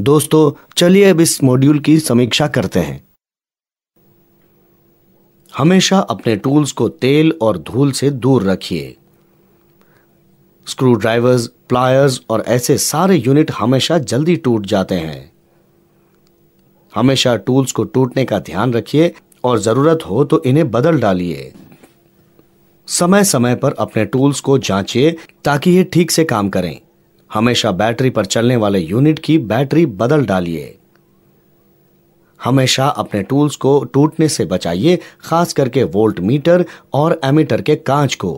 दोस्तों चलिए अब इस मॉड्यूल की समीक्षा करते हैं हमेशा अपने टूल्स को तेल और धूल से दूर रखिए स्क्रू ड्राइवर्स प्लायर्स और ऐसे सारे यूनिट हमेशा जल्दी टूट जाते हैं हमेशा टूल्स को टूटने का ध्यान रखिए और ज़रूरत हो तो इन्हें बदल डालिए समय समय पर अपने टूल्स को जांचिए ताकि ये ठीक से काम करें हमेशा बैटरी पर चलने वाले यूनिट की बैटरी बदल डालिए हमेशा अपने टूल्स को टूटने से बचाइए खास करके वोल्ट मीटर और एमीटर के कांच को